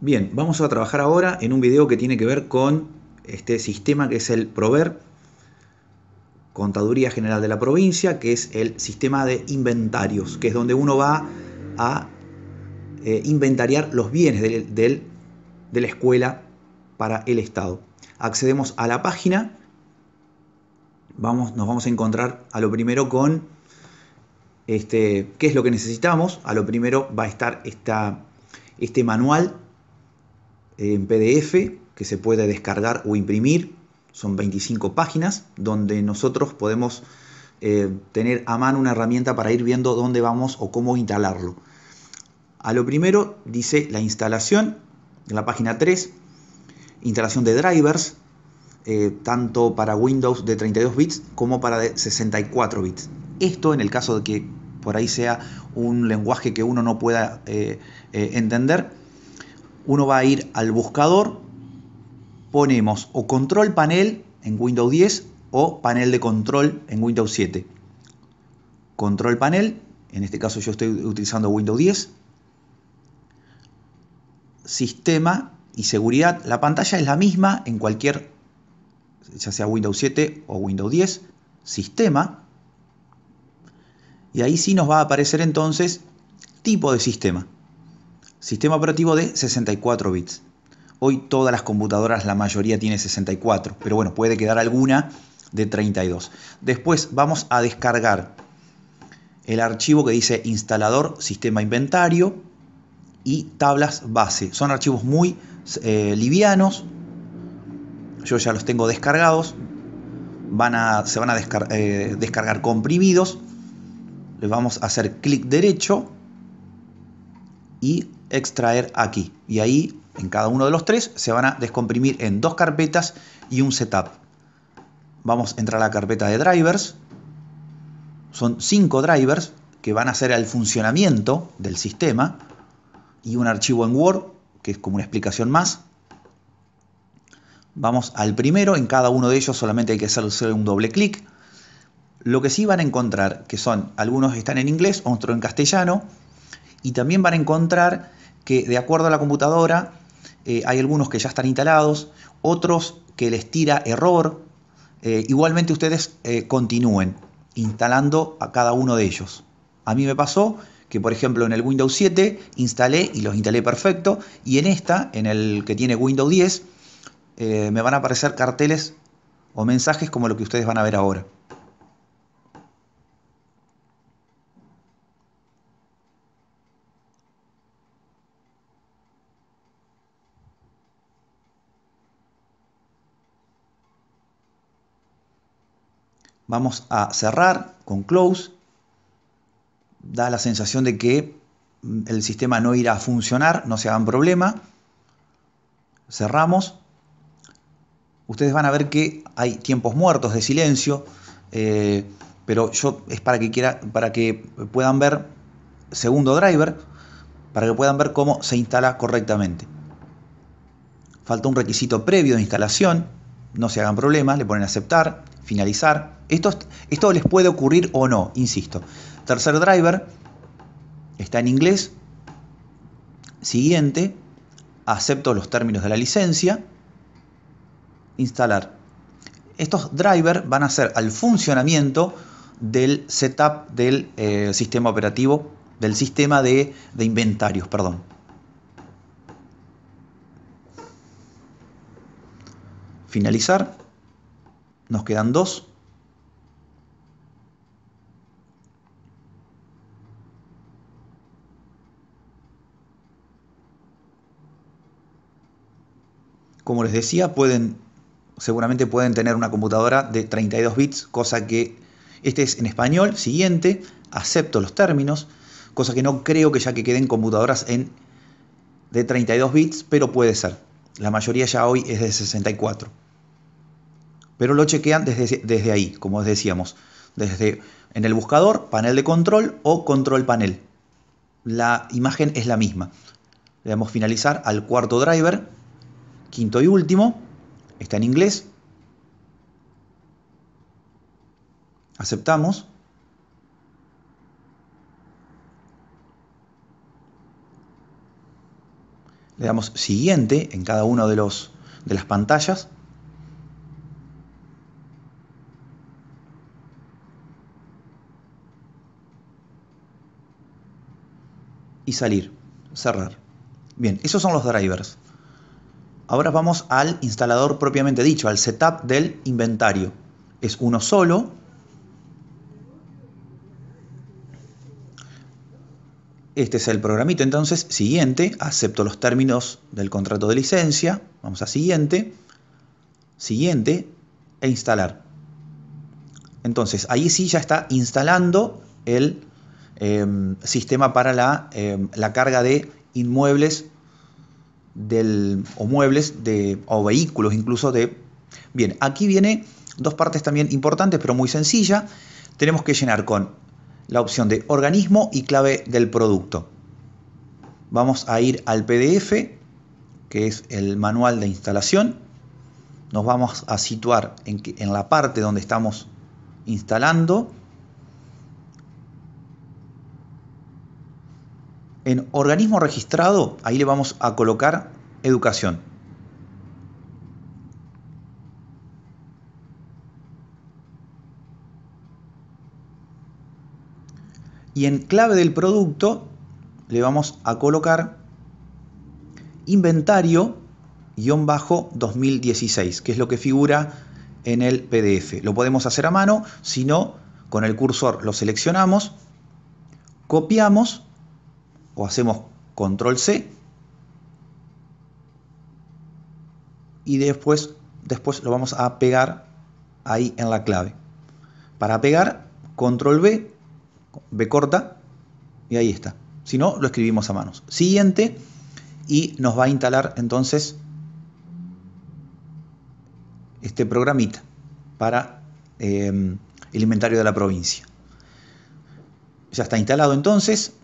Bien, vamos a trabajar ahora en un video que tiene que ver con este sistema que es el Prover, Contaduría General de la Provincia, que es el sistema de inventarios, que es donde uno va a eh, inventariar los bienes de la escuela para el Estado. Accedemos a la página, vamos, nos vamos a encontrar a lo primero con este, qué es lo que necesitamos, a lo primero va a estar este manual en PDF que se puede descargar o imprimir. Son 25 páginas donde nosotros podemos eh, tener a mano una herramienta para ir viendo dónde vamos o cómo instalarlo. A lo primero dice la instalación, en la página 3, instalación de drivers, eh, tanto para Windows de 32 bits como para de 64 bits. Esto en el caso de que por ahí sea un lenguaje que uno no pueda eh, entender uno va a ir al buscador, ponemos o control panel en Windows 10 o panel de control en Windows 7. Control panel, en este caso yo estoy utilizando Windows 10. Sistema y seguridad. La pantalla es la misma en cualquier, ya sea Windows 7 o Windows 10. Sistema. Y ahí sí nos va a aparecer entonces tipo de sistema. Sistema operativo de 64 bits. Hoy todas las computadoras, la mayoría tiene 64, pero bueno, puede quedar alguna de 32. Después vamos a descargar el archivo que dice instalador, sistema inventario y tablas base. Son archivos muy eh, livianos. Yo ya los tengo descargados. Van a, se van a eh, descargar comprimidos. Le vamos a hacer clic derecho y extraer aquí. Y ahí, en cada uno de los tres, se van a descomprimir en dos carpetas y un setup. Vamos a entrar a la carpeta de drivers. Son cinco drivers que van a hacer el funcionamiento del sistema y un archivo en Word, que es como una explicación más. Vamos al primero, en cada uno de ellos solamente hay que hacer un doble clic. Lo que sí van a encontrar, que son algunos están en inglés, otros en castellano, y también van a encontrar que de acuerdo a la computadora eh, hay algunos que ya están instalados, otros que les tira error. Eh, igualmente ustedes eh, continúen instalando a cada uno de ellos. A mí me pasó que por ejemplo en el Windows 7 instalé y los instalé perfecto y en esta, en el que tiene Windows 10, me van a aparecer carteles o mensajes como lo que ustedes van a ver ahora. Vamos a cerrar con close. Da la sensación de que mm, el sistema no irá a funcionar, no se hagan problema. Cerramos. Ustedes van a ver que hay tiempos muertos de silencio, eh, pero yo es para que, quiera, para que puedan ver segundo driver, para que puedan ver cómo se instala correctamente. Falta un requisito previo de instalación, no se hagan problemas, le ponen aceptar finalizar. Esto, les puede ocurrir o no, insisto. Tercer driver está en inglés. Siguiente, acepto los términos de la licencia. Instalar. Estos drivers van a ser al funcionamiento del setup del eh, sistema operativo, del sistema de, de inventarios, perdón. Finalizar. Nos quedan dos. Como les decía, pueden, seguramente pueden tener una computadora de 32 bits, cosa que este es en español. Siguiente, acepto los términos, cosa que no creo que ya que queden computadoras en, de 32 bits, pero puede ser. La mayoría ya hoy es de 64 pero lo chequean desde, desde ahí, como decíamos, desde en el buscador, panel de control o control panel. La imagen es la misma. Le damos finalizar al cuarto driver, quinto y último, está en inglés. Aceptamos. Le damos siguiente en cada uno de de las pantallas. y salir, cerrar. Bien, esos son los drivers. Ahora vamos al instalador propiamente dicho, al setup del inventario. Es uno solo. Este es el programito, entonces, siguiente, acepto los términos del contrato de licencia, vamos a siguiente, siguiente e instalar. Entonces, ahí sí ya está instalando el Em, sistema para em, la, carga de inmuebles del, o muebles de, o vehículos incluso de... Bien, aquí viene dos partes también importantes, pero muy sencilla. Tenemos que llenar con la opción de organismo y clave del producto. Vamos a ir al PDF, que es el manual de instalación. Nos vamos a situar en la parte donde estamos instalando En organismo registrado, ahí le vamos a colocar educación. Y en clave del producto le vamos a colocar inventario-2016, que es lo que figura en el PDF. Lo podemos hacer a mano, si no, con el cursor lo seleccionamos, copiamos o hacemos control C y después, después lo vamos a pegar ahí en la clave. Para pegar, control B, B corta y ahí está. Si no, lo escribimos a manos. Siguiente y nos va a instalar entonces este programita para eh, el inventario de la provincia. Ya está instalado entonces,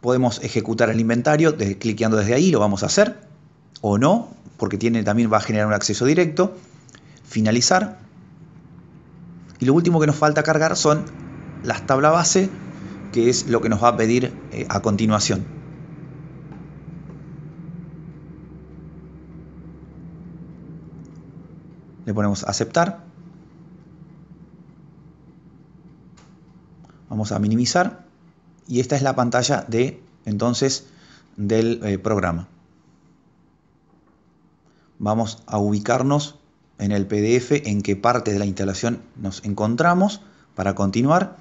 Podemos ejecutar el inventario de, cliqueando desde ahí, lo vamos a hacer, o no, porque tiene, también va a generar un acceso directo. Finalizar. Y lo último que nos falta cargar son las tablas base, que es lo que nos va a pedir eh, a continuación. Le ponemos aceptar. Vamos a minimizar y esta es la pantalla de entonces del eh, programa. Vamos a ubicarnos en el PDF en qué parte de la instalación nos encontramos para continuar.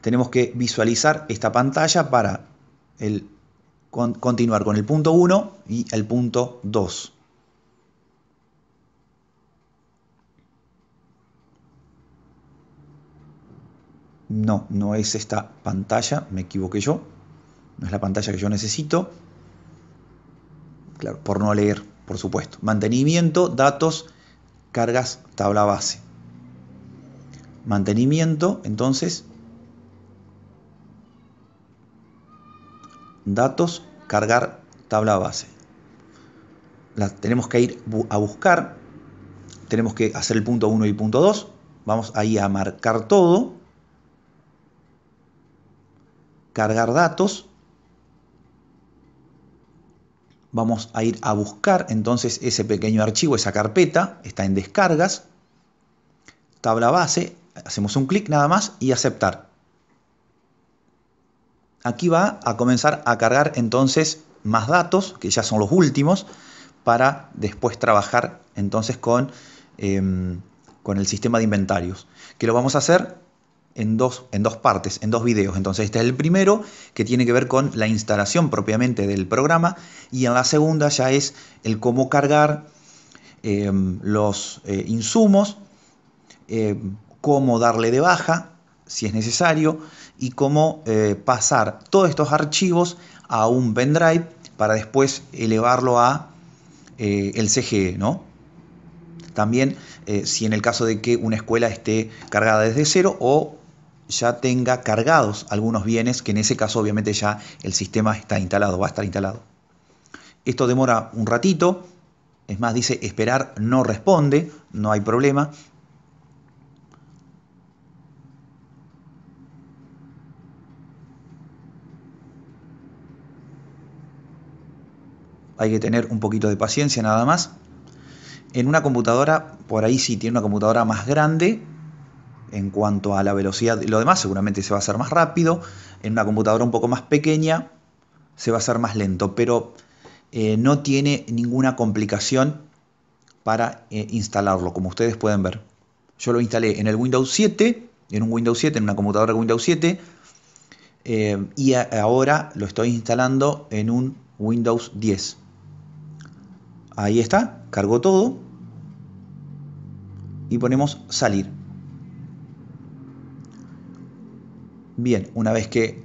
Tenemos que visualizar esta pantalla para el, continuar con el punto 1 y el punto 2. no, no es esta pantalla, me equivoqué yo, no es la pantalla que yo necesito, claro, por no leer, por supuesto. Mantenimiento, datos, cargas, tabla base. Mantenimiento, entonces, datos, cargar, tabla base. La tenemos que ir a buscar, tenemos que hacer el punto 1 y punto 2, vamos ahí a marcar todo cargar datos. Vamos a ir a buscar entonces ese pequeño archivo, esa carpeta, está en descargas, tabla base, hacemos un clic nada más y aceptar. Aquí va a comenzar a cargar entonces más datos, que ya son los últimos, para después trabajar entonces con, em, con el sistema de inventarios, que lo vamos a hacer en dos, en dos partes, en dos videos. Entonces este es el primero que tiene que ver con la instalación propiamente del programa y en la segunda ya es el cómo cargar eh, los eh, insumos, eh, cómo darle de baja si es necesario y cómo pasar todos estos archivos a un pendrive para después elevarlo a el CGE, ¿no? También si en el caso de que una escuela esté cargada desde cero o ya tenga cargados algunos bienes que en ese caso obviamente ya el sistema está instalado, va a estar instalado. Esto demora un ratito, es más, dice esperar no responde, no hay problema. Hay que tener un poquito de paciencia nada más. En una computadora, por ahí sí tiene una computadora más grande, en cuanto a la velocidad. Lo demás seguramente se va a hacer más rápido, en una computadora un poco más pequeña se va a hacer más lento, pero eh, no tiene ninguna complicación para eh, instalarlo, como ustedes pueden ver. Yo lo instalé en el Windows 7, en un Windows 7, en una computadora Windows 7, eh, y ahora lo estoy instalando en un Windows 10. Ahí está, cargó todo y ponemos salir. Bien, una vez que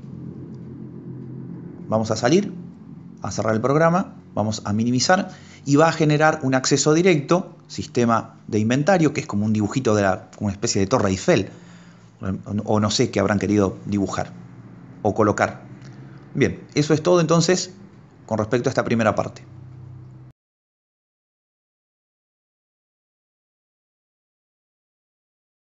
vamos a salir, a cerrar el programa, vamos a minimizar y va a generar un acceso directo, sistema de inventario, que es como un dibujito de una especie de torre Eiffel, o no sé qué habrán querido dibujar o colocar. Bien, eso es todo entonces con respecto a esta primera parte.